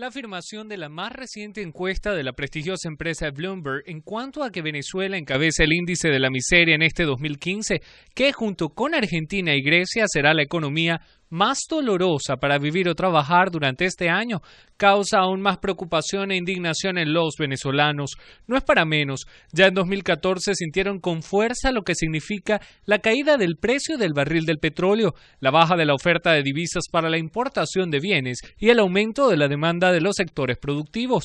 la afirmación de la más reciente encuesta de la prestigiosa empresa Bloomberg en cuanto a que Venezuela encabeza el índice de la miseria en este 2015, que junto con Argentina y Grecia será la economía más dolorosa para vivir o trabajar durante este año causa aún más preocupación e indignación en los venezolanos. No es para menos, ya en 2014 sintieron con fuerza lo que significa la caída del precio del barril del petróleo, la baja de la oferta de divisas para la importación de bienes y el aumento de la demanda de los sectores productivos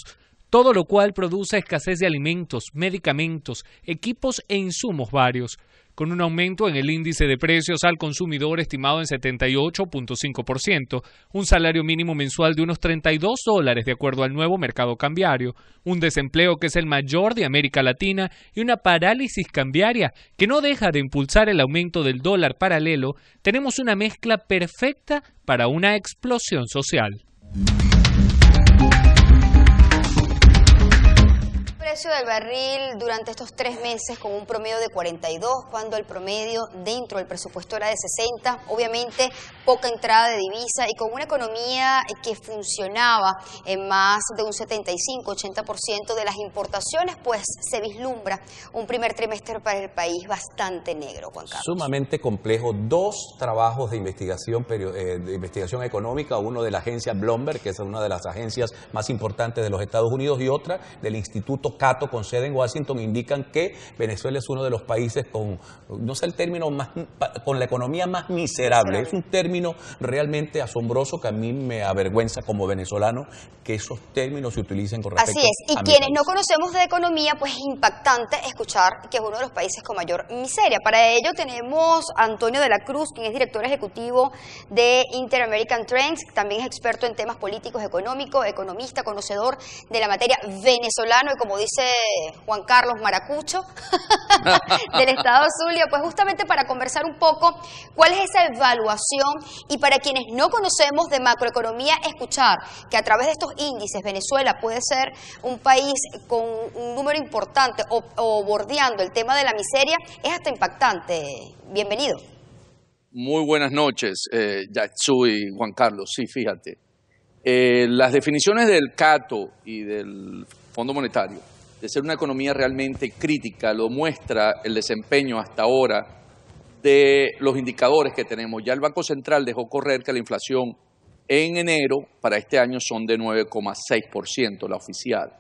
todo lo cual produce escasez de alimentos, medicamentos, equipos e insumos varios con un aumento en el índice de precios al consumidor estimado en 78.5%, un salario mínimo mensual de unos 32 dólares de acuerdo al nuevo mercado cambiario, un desempleo que es el mayor de América Latina y una parálisis cambiaria que no deja de impulsar el aumento del dólar paralelo, tenemos una mezcla perfecta para una explosión social. precio del barril durante estos tres meses con un promedio de 42, cuando el promedio dentro del presupuesto era de 60. Obviamente, poca entrada de divisa y con una economía que funcionaba en más de un 75-80% de las importaciones, pues se vislumbra un primer trimestre para el país bastante negro, Juan Carlos. Sumamente complejo. Dos trabajos de investigación, eh, de investigación económica, uno de la agencia Blomberg, que es una de las agencias más importantes de los Estados Unidos, y otra del Instituto con sede en Washington indican que Venezuela es uno de los países con, no sé el término, más, con la economía más miserable. Es un término realmente asombroso que a mí me avergüenza como venezolano que esos términos se utilicen con Así es, y quienes no conocemos de economía, pues es impactante escuchar que es uno de los países con mayor miseria. Para ello tenemos a Antonio de la Cruz, quien es director ejecutivo de Interamerican Trends, también es experto en temas políticos, económicos, economista, conocedor de la materia venezolano y como dice dice Juan Carlos Maracucho, del Estado Zulia, pues justamente para conversar un poco cuál es esa evaluación y para quienes no conocemos de macroeconomía, escuchar que a través de estos índices Venezuela puede ser un país con un número importante o, bordeando el tema de la miseria, es hasta impactante. Bienvenido. Muy buenas noches, eh, y Juan Carlos. Sí, fíjate. Eh, las definiciones del CATO y del Fondo Monetario de ser una economía realmente crítica, lo muestra el desempeño hasta ahora de los indicadores que tenemos. Ya el Banco Central dejó correr que la inflación en enero para este año son de 9,6%, la oficial,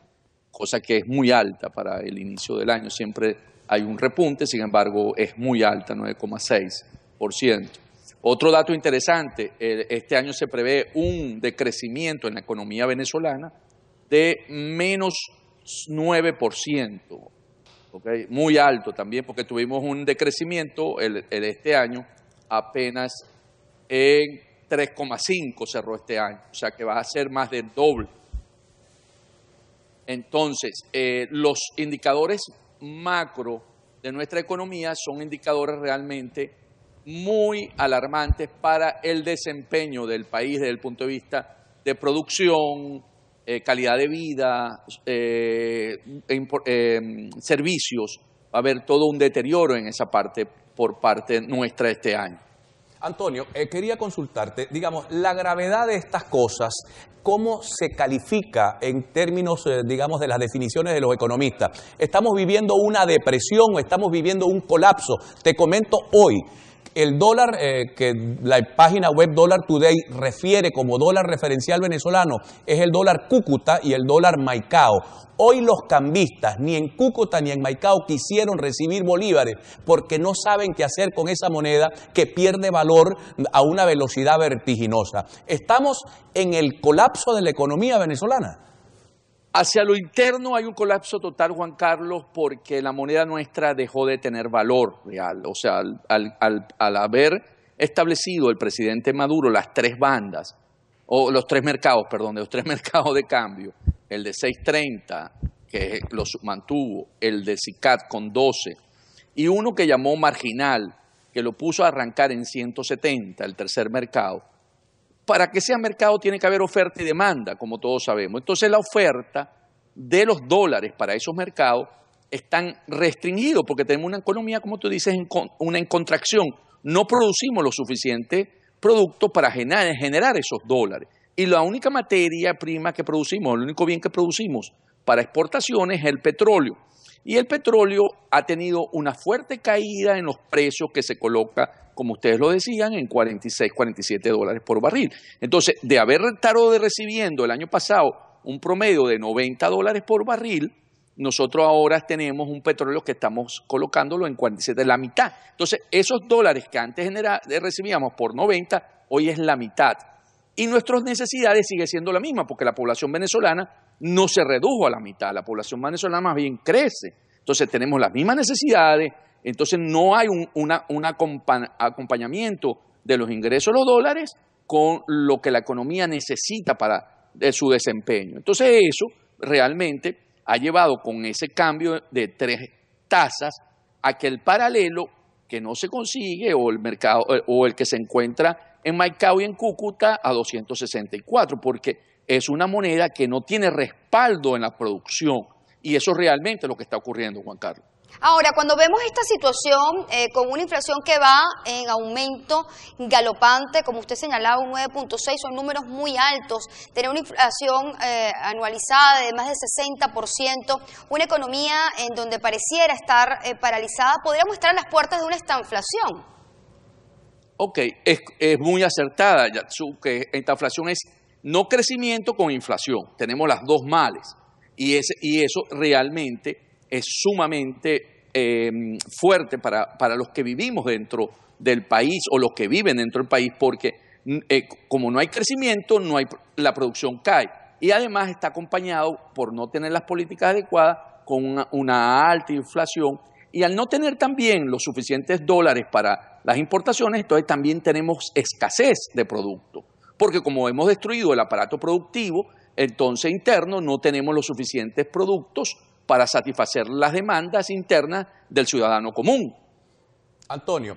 cosa que es muy alta para el inicio del año. Siempre hay un repunte, sin embargo, es muy alta, 9,6%. Otro dato interesante, eh, este año se prevé un decrecimiento en la economía venezolana de menos 9%, muy alto también porque tuvimos un decrecimiento el, este año apenas en 3,5 cerró este año, o sea que va a ser más del doble. Entonces, eh, los indicadores macro de nuestra economía son indicadores realmente muy alarmantes para el desempeño del país desde el punto de vista de producción, eh, calidad de vida, eh, e eh, servicios, va a haber todo un deterioro en esa parte por parte nuestra este año. Antonio, quería consultarte, digamos, la gravedad de estas cosas, ¿cómo se califica en términos, digamos, de las definiciones de los economistas? ¿Estamos viviendo una depresión o estamos viviendo un colapso? Te comento hoy el dólar eh, que la página web Dollar Today refiere como dólar referencial venezolano es el dólar Cúcuta y el dólar Maicao. Hoy los cambistas ni en Cúcuta ni en Maicao quisieron recibir bolívares porque no saben qué hacer con esa moneda que pierde valor a una velocidad vertiginosa. Estamos en el colapso de la economía venezolana. Hacia lo interno hay un colapso total, Juan Carlos, porque la moneda nuestra dejó de tener valor real. O sea, al, haber establecido el presidente Maduro las tres bandas, o los tres mercados, perdón, de los tres mercados de cambio, el de 630, que lo mantuvo, el de CICAT con 12, y uno que llamó marginal, que lo puso a arrancar en 170, el tercer mercado, para que sea mercado tiene que haber oferta y demanda, como todos sabemos. Entonces la oferta de los dólares para esos mercados están restringidos porque tenemos una economía, como tú dices, en una en contracción. No producimos lo suficiente producto para generar esos dólares. Y la única materia prima que producimos, el único bien que producimos para exportaciones es el petróleo. Y el petróleo ha tenido una fuerte caída en los precios que se coloca, como ustedes lo decían, en 46, 47 dólares por barril. Entonces, de haber estado de recibiendo el año pasado un promedio de 90 dólares por barril, nosotros ahora tenemos un petróleo que estamos colocándolo en 47, la mitad. Entonces, esos dólares que antes eh, recibíamos por 90, hoy es la mitad. Y nuestras necesidades siguen siendo la misma, porque la población venezolana no se redujo a la mitad, la población venezolana más bien crece. Entonces tenemos las mismas necesidades, entonces no hay un, acompañamiento de los ingresos de los dólares con lo que la economía necesita para su desempeño. Entonces eso realmente ha llevado con ese cambio de tres tasas a que el paralelo que no se consigue o el mercado eh, o el que se encuentra en Maicao y en Cúcuta a 264, porque es una moneda que no tiene respaldo en la producción. Y eso realmente lo que está ocurriendo, Juan Carlos. Ahora, cuando vemos esta situación eh, con una inflación que va en aumento galopante, como usted señalaba, un 9.6, son números muy altos, tener una inflación eh, anualizada de más del 60%, una economía en donde pareciera estar eh, paralizada, podríamos estar en las puertas de una estanflación. Ok, es, muy acertada, que esta inflación es no crecimiento con inflación. Tenemos las dos males. Y, eso realmente es sumamente em, fuerte para, los que vivimos dentro del país o los que viven dentro del país, porque mm, eh, como no hay crecimiento, no hay, la producción cae. Y además está acompañado por no tener las políticas adecuadas con una alta inflación y al no tener también los suficientes dólares para las importaciones, entonces también tenemos escasez de productos, porque como hemos destruido el aparato productivo, entonces interno no tenemos los suficientes productos para satisfacer las demandas internas del ciudadano común. Antonio,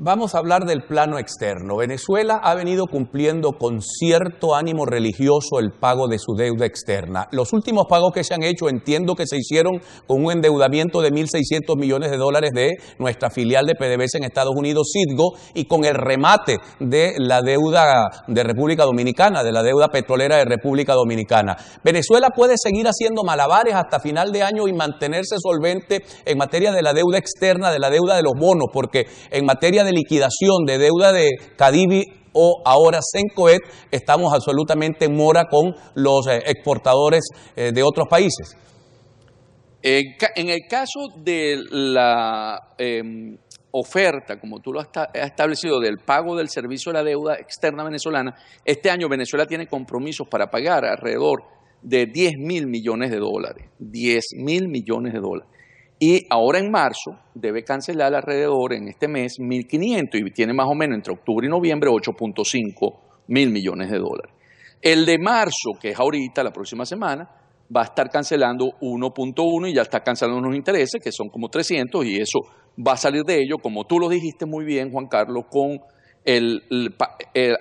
Vamos a hablar del plano externo. Venezuela ha venido cumpliendo con cierto ánimo religioso el pago de su deuda externa. Los últimos pagos que se han hecho entiendo que se hicieron con un endeudamiento de 1.600 millones de dólares de nuestra filial de PDVSA en Estados Unidos, Citgo, y con el remate de la deuda de República Dominicana, de la deuda petrolera de República Dominicana. Venezuela puede seguir haciendo malabares hasta final de año y mantenerse solvente en materia de la deuda externa, de la deuda de los bonos, porque en materia de de liquidación de deuda de Cadivi o ahora Sencoet, estamos absolutamente en mora con los eh, exportadores eh, de otros países. Eh, en, el caso de la em, oferta, como tú lo has establecido, del pago del servicio de la deuda externa venezolana, este año Venezuela tiene compromisos para pagar alrededor de 10 mil millones de dólares. 10 mil millones de dólares. Y ahora en marzo debe cancelar alrededor en este mes 1.500 y tiene más o menos entre octubre y noviembre 8.5 mil millones de dólares. El de marzo, que es ahorita, la próxima semana, va a estar cancelando 1.1 y ya está cancelando unos intereses que son como 300 y eso va a salir de ello, como tú lo dijiste muy bien, Juan Carlos, con el,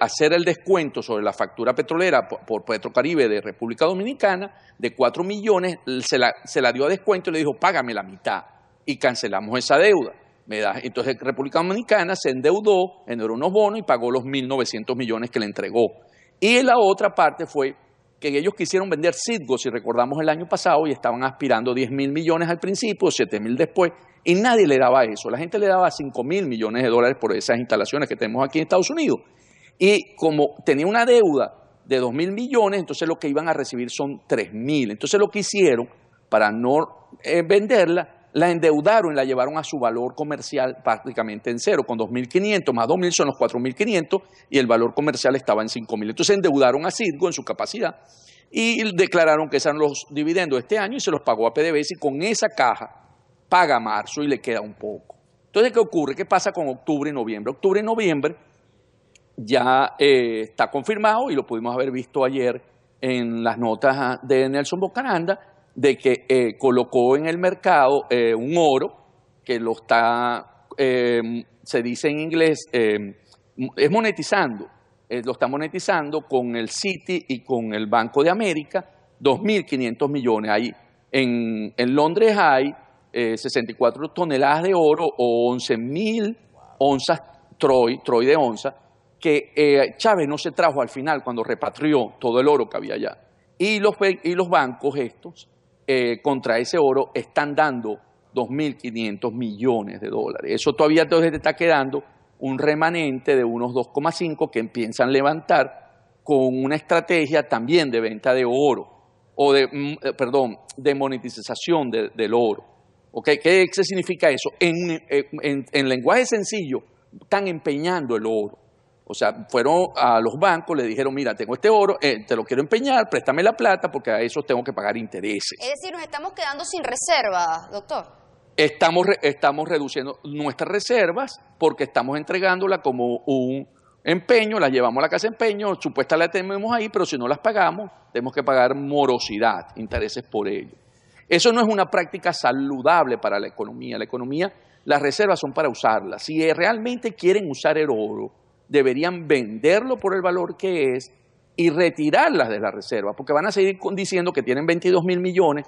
hacer el descuento sobre la factura petrolera por, Petrocaribe de República Dominicana de 4 millones, se la, dio a descuento y le dijo, págame la mitad y cancelamos esa deuda. Me da, entonces República Dominicana se endeudó, en unos bonos y pagó los 1.900 millones que le entregó. Y la otra parte fue que ellos quisieron vender Citgo, si recordamos el año pasado, y estaban aspirando 10 mil millones al principio, 7 mil después, y nadie le daba eso. La gente le daba 5 mil millones de dólares por esas instalaciones que tenemos aquí en Estados Unidos. Y como tenía una deuda de 2 mil millones, entonces lo que iban a recibir son 3 mil. Entonces lo que hicieron para no eh, venderla la endeudaron la llevaron a su valor comercial prácticamente en cero, con 2.500 más 2.000 son los 4.500 y el valor comercial estaba en 5.000. Entonces endeudaron a Cirgo en su capacidad y declararon que eran los dividendos este año y se los pagó a PDVSA y con esa caja paga marzo y le queda un poco. Entonces, ¿qué ocurre? ¿Qué pasa con octubre y noviembre? Octubre y noviembre ya eh, está confirmado y lo pudimos haber visto ayer en las notas ah, de Nelson Bocananda, de que eh, colocó en el mercado eh, un oro que lo está, em, se dice en inglés, em, es monetizando, eh, lo está monetizando con el City y con el Banco de América, 2.500 millones. Ahí en, Londres hay 64 toneladas de oro o 11.000 onzas Troy, Troy de onza, que Chávez no se trajo al final cuando repatrió todo el oro que había allá. Y y los bancos estos eh, contra ese oro están dando 2.500 millones de dólares. Eso todavía te está quedando un remanente de unos 2,5 que empiezan a levantar con una estrategia también de venta de oro o de, mm, eh, perdón, de monetización del oro. ¿Okay? ¿Qué, significa eso? Eh, en lenguaje sencillo, están empeñando el oro. O sea, fueron a los bancos, le dijeron, mira, tengo este oro, eh, te lo quiero empeñar, préstame la plata porque a eso tengo que pagar intereses. Es decir, nos estamos quedando sin reservas, doctor. Estamos, reduciendo nuestras reservas porque estamos entregándolas como un empeño, las llevamos a la casa de empeño, supuestamente la tenemos ahí, pero si no las pagamos, tenemos que pagar morosidad, intereses por ello. Eso no es una práctica saludable para la economía. La economía, las reservas son para usarlas. Si realmente quieren usar el oro, deberían venderlo por el valor que es y retirarlas de la reserva, porque van a seguir diciendo que tienen 22 mil millones,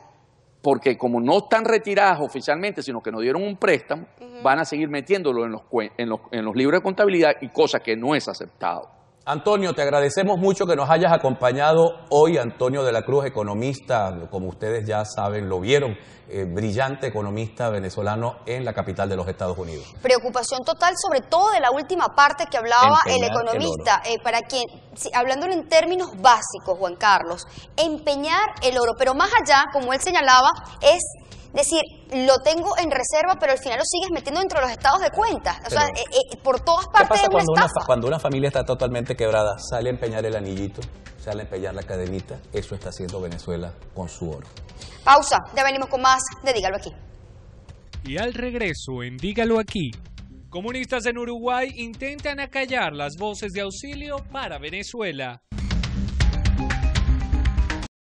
porque como no están retiradas oficialmente, sino que nos dieron un préstamo, van a seguir metiéndolo en los, en los libros de contabilidad y cosa que no es aceptado. Antonio, te agradecemos mucho que nos hayas acompañado hoy. Antonio de la Cruz, economista, como ustedes ya saben, lo vieron, eh, brillante economista venezolano en la capital de los Estados Unidos. Preocupación total, sobre todo de la última parte que hablaba el economista, eh, para quien, hablando hablándolo en términos básicos, Juan Carlos, empeñar el oro, pero más allá, como él señalaba, es decir, lo tengo en reserva, pero al final lo sigues metiendo dentro de los estados de cuenta. O sea, eh, eh, por todas partes ¿qué pasa cuando una, cuando una familia está totalmente quebrada, sale a empeñar el anillito, sale a empeñar la cadenita. Eso está haciendo Venezuela con su oro. Pausa, ya venimos con más de Dígalo Aquí. Y al regreso en Dígalo Aquí, comunistas en Uruguay intentan acallar las voces de auxilio para Venezuela.